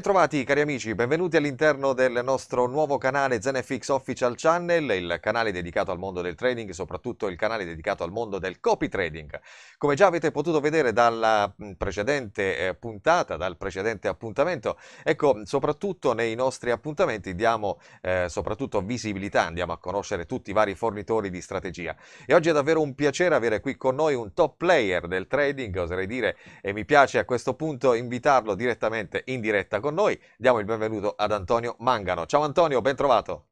Bentrovati cari amici, benvenuti all'interno del nostro nuovo canale ZenFX Official Channel, il canale dedicato al mondo del trading soprattutto il canale dedicato al mondo del copy trading. Come già avete potuto vedere dalla precedente eh, puntata, dal precedente appuntamento, ecco, soprattutto nei nostri appuntamenti diamo eh, soprattutto visibilità, andiamo a conoscere tutti i vari fornitori di strategia. E oggi è davvero un piacere avere qui con noi un top player del trading, oserei dire, e mi piace a questo punto invitarlo direttamente in diretta con con noi. Diamo il benvenuto ad Antonio Mangano. Ciao Antonio, ben trovato.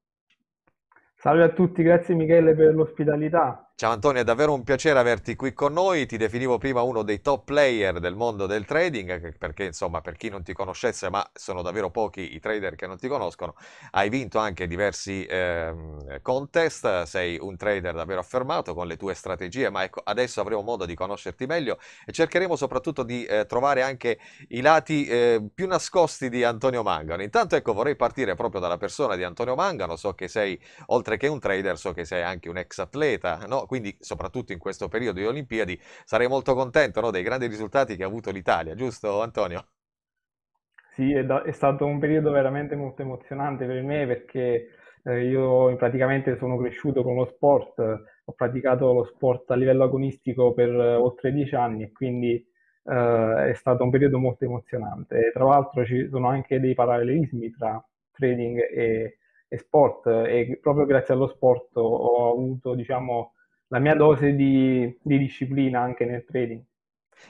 Salve a tutti, grazie Michele per l'ospitalità. Ciao Antonio, è davvero un piacere averti qui con noi. Ti definivo prima uno dei top player del mondo del trading, perché insomma, per chi non ti conoscesse, ma sono davvero pochi i trader che non ti conoscono, hai vinto anche diversi eh, contest, sei un trader davvero affermato con le tue strategie, ma ecco, adesso avremo modo di conoscerti meglio e cercheremo soprattutto di eh, trovare anche i lati eh, più nascosti di Antonio Mangano. Intanto ecco, vorrei partire proprio dalla persona di Antonio Mangano, so che sei oltre che un trader, so che sei anche un ex atleta, no? quindi soprattutto in questo periodo di Olimpiadi, sarei molto contento no, dei grandi risultati che ha avuto l'Italia, giusto Antonio? Sì, è, da- è stato un periodo veramente molto emozionante per me perché eh, io praticamente sono cresciuto con lo sport, ho praticato lo sport a livello agonistico per eh, oltre dieci anni e quindi Uh, è stato un periodo molto emozionante. Tra l'altro ci sono anche dei parallelismi tra trading e, e sport e proprio grazie allo sport ho avuto diciamo, la mia dose di, di disciplina anche nel trading.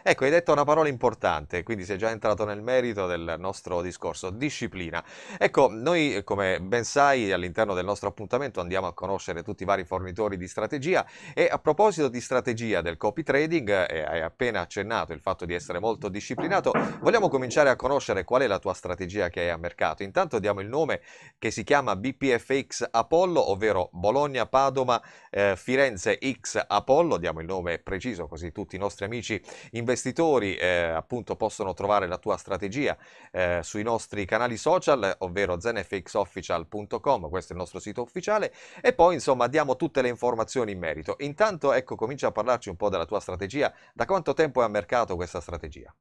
Ecco, hai detto una parola importante, quindi sei già entrato nel merito del nostro discorso, disciplina. Ecco, noi eh, come ben sai all'interno del nostro appuntamento andiamo a conoscere tutti i vari fornitori di strategia e a proposito di strategia del copy trading, eh, hai appena accennato il fatto di essere molto disciplinato, vogliamo cominciare a conoscere qual è la tua strategia che hai a mercato. Intanto diamo il nome che si chiama BPFX Apollo, ovvero Bologna, Padoma eh, Firenze X Apollo, diamo il nome preciso così tutti i nostri amici investitori eh, appunto possono trovare la tua strategia eh, sui nostri canali social, ovvero zenfxofficial.com, questo è il nostro sito ufficiale, e poi insomma diamo tutte le informazioni in merito. Intanto ecco comincia a parlarci un po' della tua strategia, da quanto tempo è a mercato questa strategia?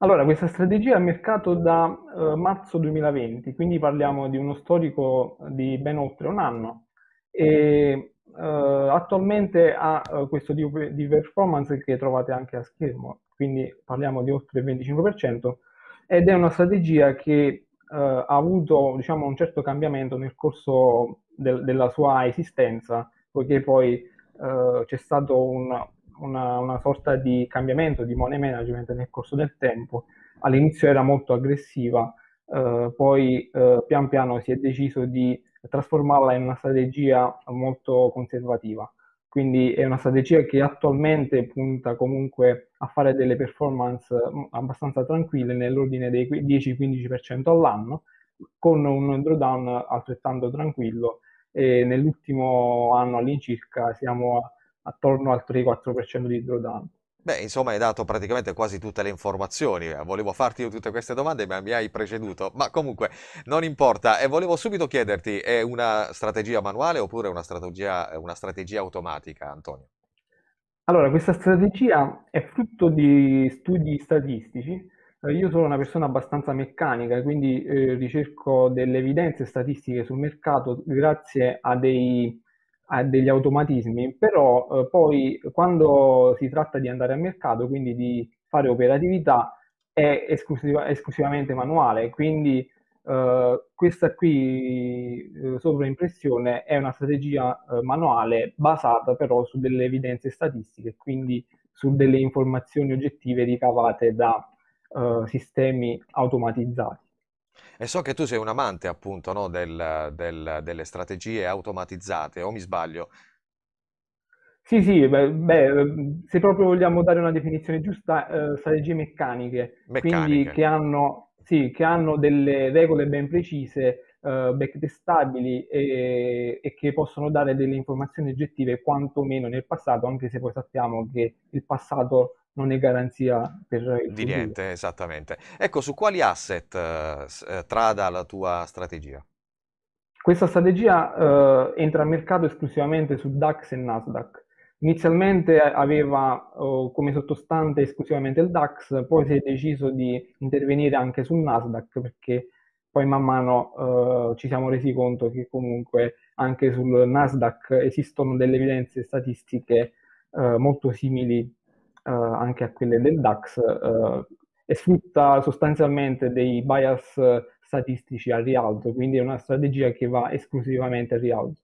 Allora, questa strategia è a mercato da eh, marzo 2020, quindi parliamo di uno storico di ben oltre un anno. E uh, attualmente ha uh, questo tipo di performance che trovate anche a schermo, quindi parliamo di oltre il 25%, ed è una strategia che uh, ha avuto diciamo, un certo cambiamento nel corso del, della sua esistenza, poiché poi c'è stato un, una, una, sorta di cambiamento di money management nel corso del tempo. All'inizio era molto aggressiva, poi pian piano si è deciso di trasformarla in una strategia molto conservativa. Quindi è una strategia che attualmente punta comunque a fare delle performance mm, abbastanza tranquille nell'ordine dei 10-15% all'anno, con un drawdown altrettanto tranquillo e nell'ultimo anno all'incirca siamo attorno al 3-4% di drawdown. Beh, insomma, hai dato praticamente quasi tutte le informazioni. Volevo farti io tutte queste domande, ma mi hai preceduto. Ma comunque, non importa. E volevo subito chiederti, è una strategia manuale oppure una strategia, una strategia automatica, Antonio? Allora, questa strategia è frutto di studi statistici. Eh, io sono una persona abbastanza meccanica, quindi eh, ricerco delle evidenze statistiche sul mercato grazie a dei ha degli automatismi, però eh, poi quando si tratta di andare a mercato, quindi di fare operatività, è esclusiva, esclusivamente manuale, quindi eh, questa qui eh, sovraimpressione è una strategia eh, manuale basata però su delle evidenze statistiche, quindi su delle informazioni oggettive ricavate da eh, sistemi automatizzati. E so che tu sei un amante appunto no, del- del- delle strategie automatizzate, o mi sbaglio? Sì, sì, beh, beh, ehm, se proprio vogliamo dare una definizione giusta, eh, strategie meccaniche, quindi Meccaniche. che hanno, sì, che hanno delle regole ben precise, eh, backtestabili e, e che possono dare delle informazioni oggettive, quantomeno nel passato, anche se poi sappiamo che il passato non è garanzia per il di niente, esattamente. Ecco, su quali asset eh, eh, trada la tua strategia? Questa strategia eh, entra a mercato esclusivamente su DAX e Nasdaq. Inizialmente aveva oh, come sottostante esclusivamente il DAX, poi si è deciso di intervenire anche sul Nasdaq perché poi man mano eh, ci siamo resi conto che comunque anche sul Nasdaq esistono delle evidenze statistiche eh, molto simili eh, anche a quelle del DAX eh, e sfrutta sostanzialmente dei bias eh, statistici al rialzo, quindi è una strategia che va esclusivamente al rialzo.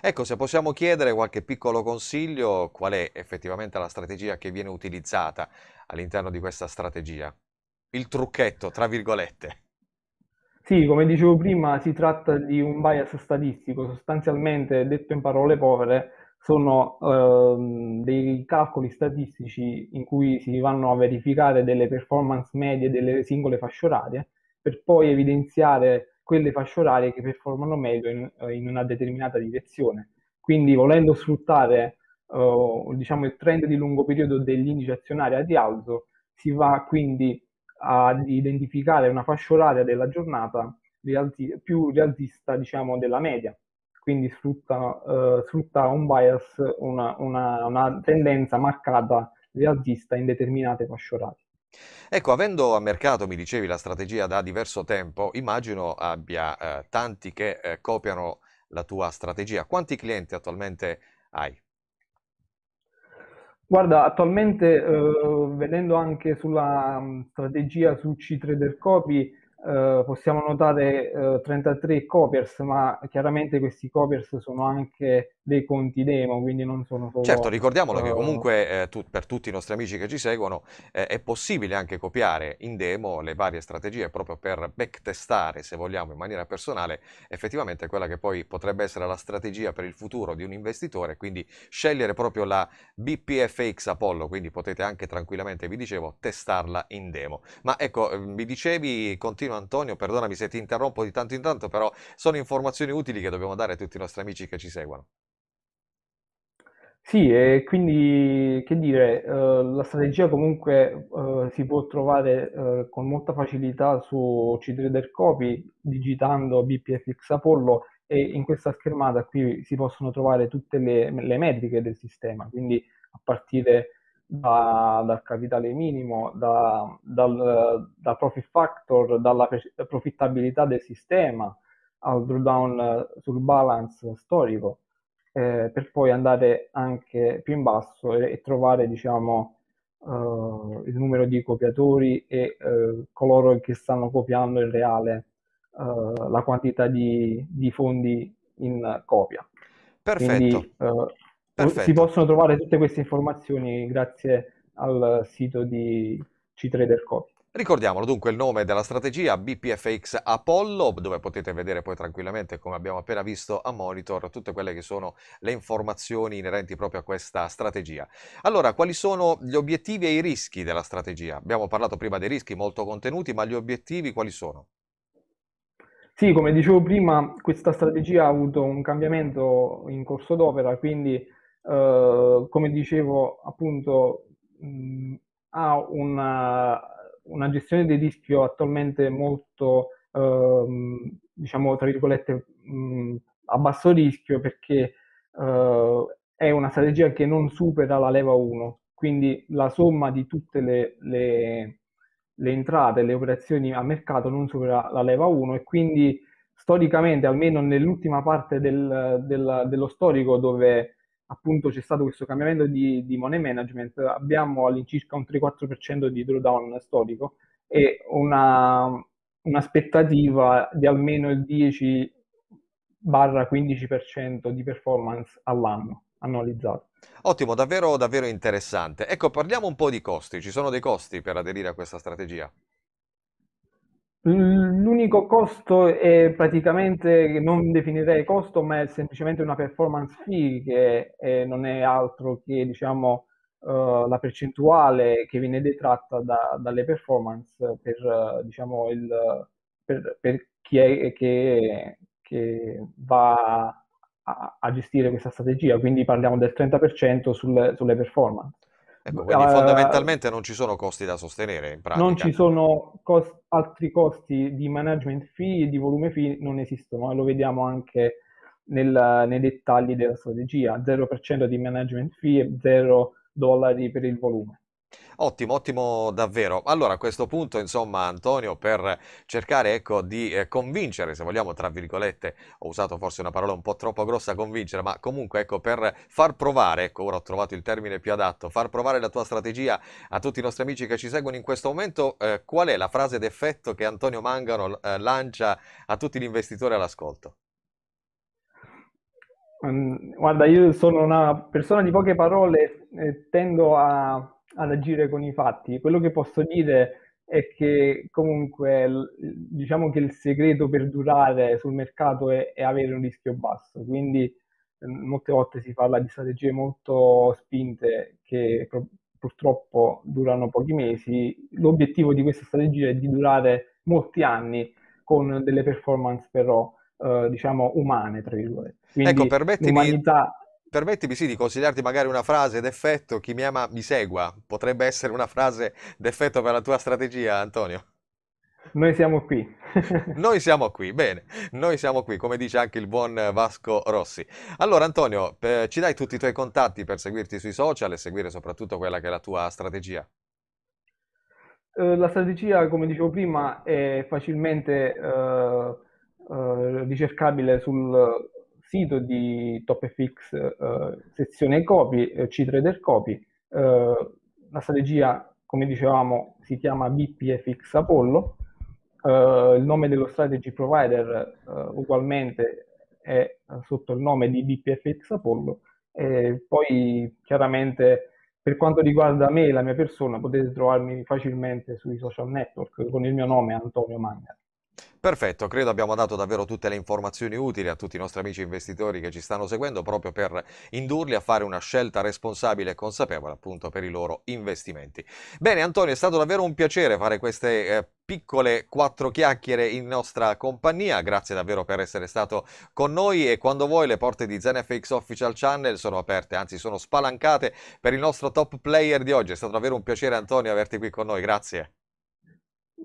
Ecco, se possiamo chiedere qualche piccolo consiglio, qual è effettivamente la strategia che viene utilizzata all'interno di questa strategia? Il trucchetto, tra virgolette. Sì, come dicevo prima, si tratta di un bias statistico, sostanzialmente detto in parole povere, sono ehm, dei calcoli statistici in cui si vanno a verificare delle performance medie delle singole fasce orarie per poi evidenziare quelle fasce orarie che performano meglio in, in una determinata direzione. Quindi volendo sfruttare eh, diciamo, il trend di lungo periodo degli indici azionari a rialzo, si va quindi ad identificare una fascia oraria della giornata più rialzista diciamo, della media quindi sfrutta, uh, sfrutta un bias, una, una, una tendenza marcata rialzista in determinate fasciolate. Ecco, avendo a mercato, mi dicevi, la strategia da diverso tempo, immagino abbia eh, tanti che eh, copiano la tua strategia. Quanti clienti attualmente hai? Guarda, attualmente eh, vedendo anche sulla mm, strategia su C-Trader Copy, eh, possiamo notare eh, 33 copiers, ma chiaramente questi copiers sono anche dei conti demo, quindi non sono solo... Certo, ricordiamolo però... che comunque eh, tu, per tutti i nostri amici che ci seguono eh, è possibile anche copiare in demo le varie strategie proprio per backtestare, se vogliamo, in maniera personale effettivamente quella che poi potrebbe essere la strategia per il futuro di un investitore, quindi scegliere proprio la BPFX Apollo, quindi potete anche tranquillamente, vi dicevo, testarla in demo. Ma ecco, eh, mi dicevi, continua Antonio, perdonami se ti interrompo di tanto in tanto, però sono informazioni utili che dobbiamo dare a tutti i nostri amici che ci seguono. Sì, e quindi che dire, eh, la strategia comunque eh, si può trovare eh, con molta facilità su C3 Copy digitando BPFX Apollo e in questa schermata qui si possono trovare tutte le, le metriche del sistema, quindi a partire da, dal capitale minimo, da, dal, dal, profit factor, dalla profittabilità del sistema, al drawdown sul balance storico eh, per poi andare anche più in basso e, e trovare diciamo, uh, il numero di copiatori e uh, coloro che stanno copiando in reale uh, la quantità di, di, fondi in copia. Perfetto. Quindi, Perfetto. Si possono trovare tutte queste informazioni grazie al sito di C-Trader Copy. Ricordiamolo dunque il nome della strategia BPFX Apollo, dove potete vedere poi tranquillamente, come abbiamo appena visto a monitor, tutte quelle che sono le informazioni inerenti proprio a questa strategia. Allora, quali sono gli obiettivi e i rischi della strategia? Abbiamo parlato prima dei rischi molto contenuti, ma gli obiettivi quali sono? Sì, come dicevo prima, questa strategia ha avuto un cambiamento in corso d'opera, quindi eh, come dicevo appunto mh, ha una una gestione dei rischio attualmente molto, ehm, diciamo, tra virgolette, mh, mm, a basso rischio perché eh, è una strategia che non supera la leva 1, quindi la somma di tutte le, le, le entrate, le operazioni a mercato non supera la leva 1 e quindi storicamente, almeno nell'ultima parte del, del, dello storico dove appunto c'è stato questo cambiamento di, di money management, abbiamo all'incirca un 3-4% di drawdown storico e una, un'aspettativa di almeno il 10-15% di performance all'anno annualizzato. Ottimo, davvero, davvero interessante. Ecco, parliamo un po' di costi. Ci sono dei costi per aderire a questa strategia? L'unico costo è praticamente, non definirei costo, ma è semplicemente una performance fee che eh, non è altro che diciamo, eh, la percentuale che viene detratta da, dalle performance per, diciamo, il, per, per chi è che, che va a, a, gestire questa strategia. Quindi parliamo del 30% sul, sulle performance. Ecco, quindi uh, fondamentalmente non ci sono costi da sostenere in pratica. Non ci sono cost- altri costi di management fee e di volume fee, non esistono, eh, lo vediamo anche nel, nei dettagli della strategia, 0% di management fee e 0 dollari per il volume. Ottimo, ottimo davvero. Allora a questo punto, insomma, Antonio, per cercare ecco, di eh, convincere, se vogliamo, tra virgolette, ho usato forse una parola un po' troppo grossa, convincere, ma comunque ecco, per far provare, ecco, ora ho trovato il termine più adatto, far provare la tua strategia a tutti i nostri amici che ci seguono in questo momento, eh, qual è la frase d'effetto che Antonio Mangano eh, lancia a tutti gli investitori all'ascolto? Um, guarda, io sono una persona di poche parole, eh, tendo a ad agire con i fatti. Quello che posso dire è che comunque diciamo che il segreto per durare sul mercato è, è avere un rischio basso, quindi ehm, molte volte si parla di strategie molto spinte che pro- purtroppo durano pochi mesi. L'obiettivo di questa strategia è di durare molti anni con delle performance però eh, diciamo umane, tra virgolette. Quindi ecco, permettimi... l'umanità Permettimi sì di consigliarti magari una frase d'effetto, chi mi ama mi segua. Potrebbe essere una frase d'effetto per la tua strategia, Antonio. Noi siamo qui. noi siamo qui, bene, noi siamo qui, come dice anche il buon Vasco Rossi. Allora Antonio, eh, ci dai tutti i tuoi contatti per seguirti sui social e seguire soprattutto quella che è la tua strategia? Eh, la strategia, come dicevo prima, è facilmente eh, eh ricercabile sul, sito di TopFX eh, sezione copy, eh, C3 copy, eh, la strategia come dicevamo si chiama BPFX Apollo, eh, il nome dello strategy provider eh, ugualmente è eh, sotto il nome di BPFX Apollo e poi chiaramente per quanto riguarda me e la mia persona potete trovarmi facilmente sui social network con il mio nome Antonio Magna. Perfetto, credo abbiamo dato davvero tutte le informazioni utili a tutti i nostri amici investitori che ci stanno seguendo proprio per indurli a fare una scelta responsabile e consapevole appunto per i loro investimenti. Bene Antonio, è stato davvero un piacere fare queste eh, piccole quattro chiacchiere in nostra compagnia, grazie davvero per essere stato con noi e quando vuoi le porte di ZenFX Official Channel sono aperte, anzi sono spalancate per il nostro top player di oggi. È stato davvero un piacere Antonio averti qui con noi, grazie.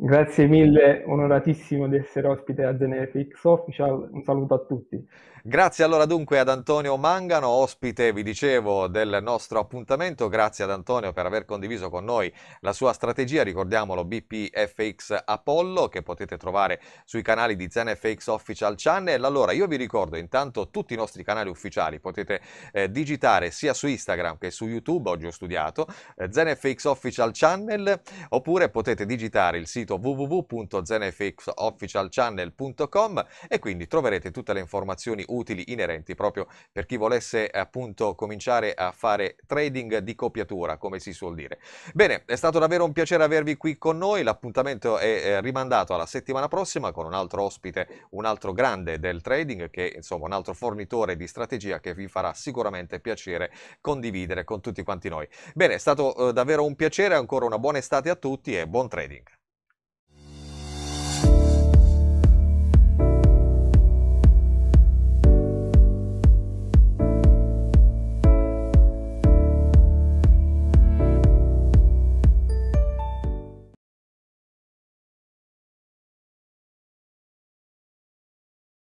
Grazie mille, onoratissimo di essere ospite a Genetics Official, un saluto a tutti. Grazie allora dunque ad Antonio Mangano, ospite, vi dicevo, del nostro appuntamento. Grazie ad Antonio per aver condiviso con noi la sua strategia, ricordiamolo BPFX Apollo, che potete trovare sui canali di ZenFX Official Channel. Allora io vi ricordo intanto tutti i nostri canali ufficiali, potete eh, digitare sia su Instagram che su YouTube, oggi ho studiato, eh, ZenFX Official Channel, oppure potete digitare il sito www.zenfxofficialchannel.com e quindi troverete tutte le informazioni utili inerenti proprio per chi volesse appunto cominciare a fare trading di copiatura, come si suol dire. Bene, è stato davvero un piacere avervi qui con noi, l'appuntamento è eh, rimandato alla settimana prossima con un altro ospite, un altro grande del trading che insomma un altro fornitore di strategia che vi farà sicuramente piacere condividere con tutti quanti noi. Bene, è stato eh, davvero un piacere, ancora una buona estate a tutti e buon trading.